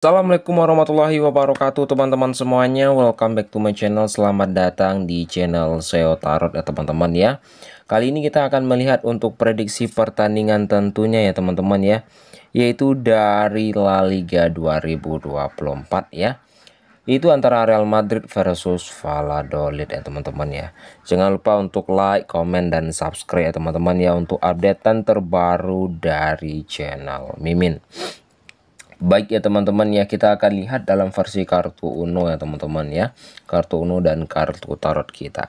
Assalamualaikum warahmatullahi wabarakatuh teman-teman semuanya Welcome back to my channel Selamat datang di channel SEO Tarot ya teman-teman ya Kali ini kita akan melihat untuk prediksi pertandingan tentunya ya teman-teman ya Yaitu dari La Liga 2024 ya Itu antara Real Madrid versus Valladolid ya teman-teman ya Jangan lupa untuk like, komen, dan subscribe ya teman-teman ya Untuk updatean terbaru dari channel Mimin Baik ya teman-teman ya kita akan lihat dalam versi kartu Uno ya teman-teman ya. Kartu Uno dan kartu tarot kita.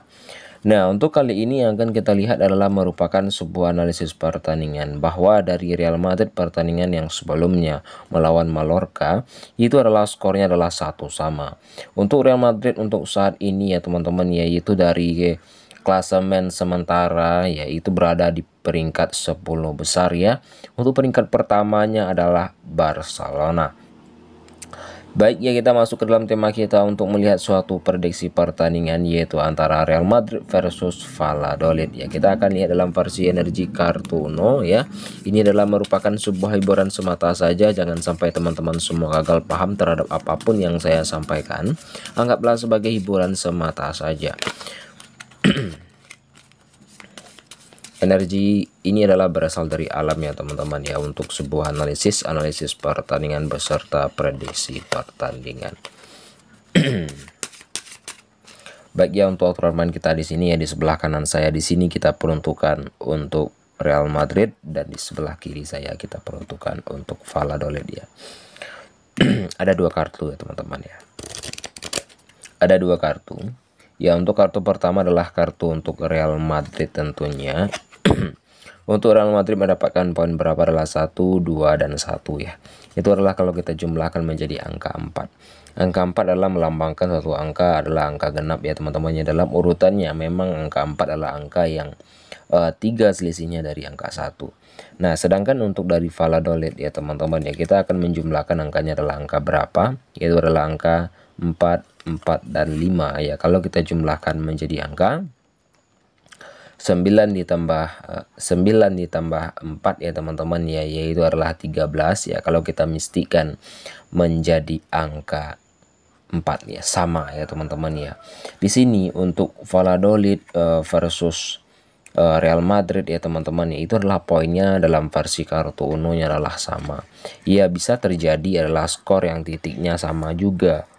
Nah, untuk kali ini yang akan kita lihat adalah merupakan sebuah analisis pertandingan bahwa dari Real Madrid pertandingan yang sebelumnya melawan Mallorca itu adalah skornya adalah satu sama. Untuk Real Madrid untuk saat ini ya teman-teman ya, yaitu dari klasemen sementara yaitu berada di peringkat 10 besar ya. Untuk peringkat pertamanya adalah Barcelona. Baik ya kita masuk ke dalam tema kita untuk melihat suatu prediksi pertandingan yaitu antara Real Madrid versus Valladolid ya kita akan lihat dalam versi energi Kartuno ya ini adalah merupakan sebuah hiburan semata saja jangan sampai teman-teman semua gagal paham terhadap apapun yang saya sampaikan anggaplah sebagai hiburan semata saja Energi ini adalah berasal dari alam ya teman-teman ya untuk sebuah analisis analisis pertandingan beserta prediksi pertandingan. Baik ya untuk aturan main kita di sini ya di sebelah kanan saya di sini kita peruntukan untuk Real Madrid dan di sebelah kiri saya kita peruntukan untuk Valladolid ya. Ada dua kartu ya teman-teman ya. Ada dua kartu. Ya untuk kartu pertama adalah kartu untuk Real Madrid tentunya untuk Real Madrid mendapatkan poin berapa adalah 1, 2, dan 1 ya. Itu adalah kalau kita jumlahkan menjadi angka 4. Angka 4 adalah melambangkan satu angka adalah angka genap ya teman-temannya. Dalam urutannya memang angka 4 adalah angka yang eh, tiga 3 selisihnya dari angka 1. Nah, sedangkan untuk dari Valadolid ya teman-teman ya, kita akan menjumlahkan angkanya adalah angka berapa? Yaitu adalah angka 4, 4 dan 5 ya. Kalau kita jumlahkan menjadi angka 9 ditambah 9 eh, ditambah 4 ya teman-teman ya yaitu adalah 13 ya kalau kita mistikan menjadi angka 4 ya sama ya teman-teman ya di sini untuk Valladolid uh, versus uh, Real Madrid ya teman-teman ya itu adalah poinnya dalam versi kartu unonya adalah sama ya bisa terjadi adalah skor yang titiknya sama juga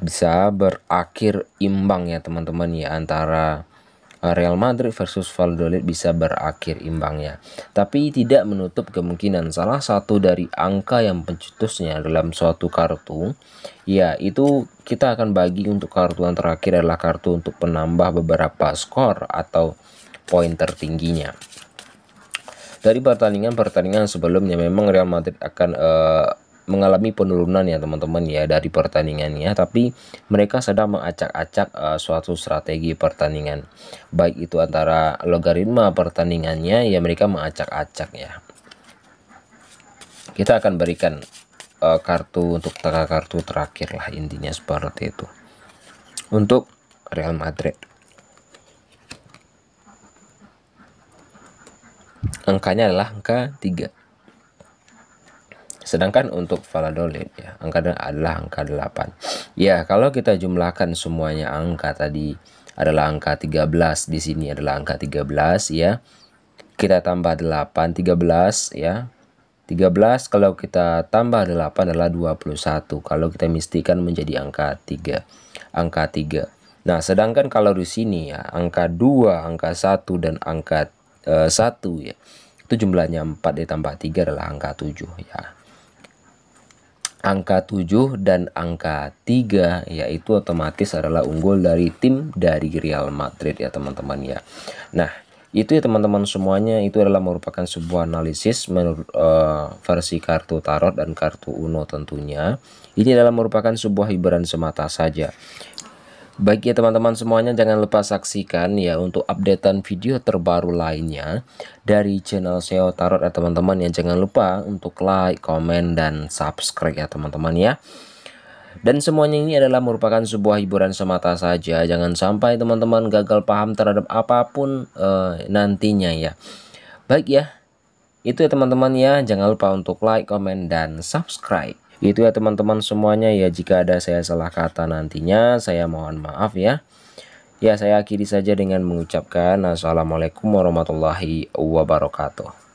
bisa berakhir imbang ya teman-teman ya antara Eh, Real Madrid versus Valladolid bisa berakhir imbangnya, Tapi tidak menutup kemungkinan salah satu dari angka yang pencetusnya dalam suatu kartu ya itu kita akan bagi untuk kartu yang terakhir adalah kartu untuk penambah beberapa skor atau poin tertingginya. Dari pertandingan-pertandingan sebelumnya memang Real Madrid akan uh, mengalami penurunan ya teman-teman ya dari pertandingannya tapi mereka sedang mengacak-acak uh, suatu strategi pertandingan baik itu antara logaritma pertandingannya ya mereka mengacak-acak ya kita akan berikan uh, kartu untuk tengah kartu terakhir lah intinya seperti itu untuk Real Madrid angkanya adalah angka 3 Sedangkan untuk Valladolid ya, angka adalah angka 8. Ya, kalau kita jumlahkan semuanya angka tadi adalah angka 13, di sini adalah angka 13 ya. Kita tambah 8 13 ya. 13 kalau kita tambah 8 adalah 21. Kalau kita mistikan menjadi angka 3. Angka 3. Nah, sedangkan kalau di sini ya, angka 2, angka 1 dan angka uh, eh, 1 ya. Itu jumlahnya 4 ditambah 3 adalah angka 7 ya angka 7 dan angka 3 yaitu otomatis adalah unggul dari tim dari Real Madrid ya teman-teman ya. Nah, itu ya teman-teman semuanya itu adalah merupakan sebuah analisis menurut uh, eh, versi kartu tarot dan kartu Uno tentunya. Ini adalah merupakan sebuah hiburan semata saja. Baik ya teman-teman semuanya jangan lupa saksikan ya untuk updatean video terbaru lainnya dari channel SEO Tarot ya teman-teman ya jangan lupa untuk like, komen dan subscribe ya teman-teman ya. Dan semuanya ini adalah merupakan sebuah hiburan semata saja. Jangan sampai teman-teman gagal paham terhadap apapun eh, nantinya ya. Baik ya. Itu ya teman-teman ya. Jangan lupa untuk like, komen dan subscribe. Itu ya teman-teman semuanya ya jika ada saya salah kata nantinya saya mohon maaf ya. Ya saya akhiri saja dengan mengucapkan Assalamualaikum warahmatullahi wabarakatuh.